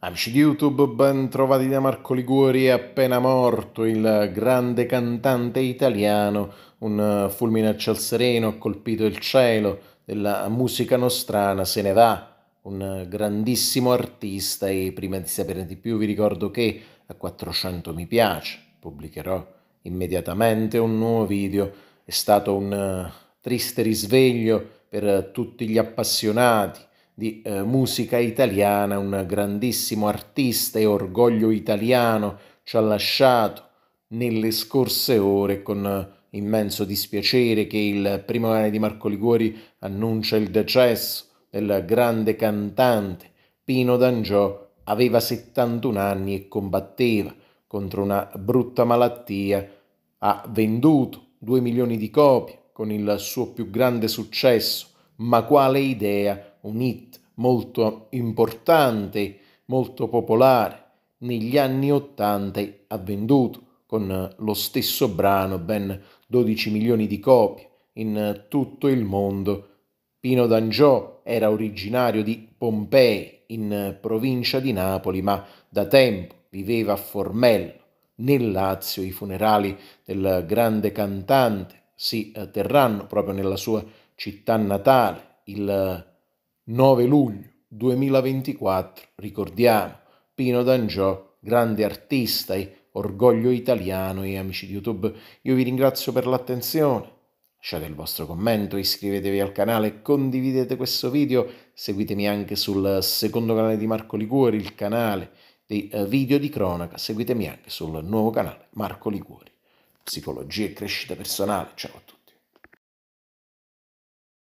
Amici di YouTube, ben trovati da Marco Liguori, è appena morto il grande cantante italiano, un eh, fulmine a ciel sereno, ha colpito il cielo, della musica nostrana se ne va, un eh, grandissimo artista e prima di sapere di più vi ricordo che a 400 mi piace pubblicherò immediatamente un nuovo video, è stato un eh, triste risveglio per tutti gli appassionati, di eh, musica italiana, un grandissimo artista e orgoglio italiano, ci ha lasciato nelle scorse ore con eh, immenso dispiacere che il primo cane di Marco Liguori annuncia il decesso del grande cantante Pino D'Angiò aveva 71 anni e combatteva contro una brutta malattia. Ha venduto 2 milioni di copie con il suo più grande successo, ma quale idea, un hit molto importante, molto popolare, negli anni Ottanta ha venduto con lo stesso brano ben 12 milioni di copie in tutto il mondo. Pino D'Angiò era originario di Pompei, in provincia di Napoli, ma da tempo viveva a Formello. Nel Lazio i funerali del grande cantante si eh, terranno proprio nella sua città città natale, il 9 eh, luglio 2024, ricordiamo Pino D'Angiò, grande artista e orgoglio italiano e amici di YouTube, io vi ringrazio per l'attenzione. Lasciate il vostro commento, iscrivetevi al canale, condividete questo video, seguitemi anche sul secondo canale di Marco Liguori, il canale dei eh, video di cronaca, seguitemi anche sul nuovo canale Marco Liguori, Psicologia e Crescita Personale. Ciao a tutti.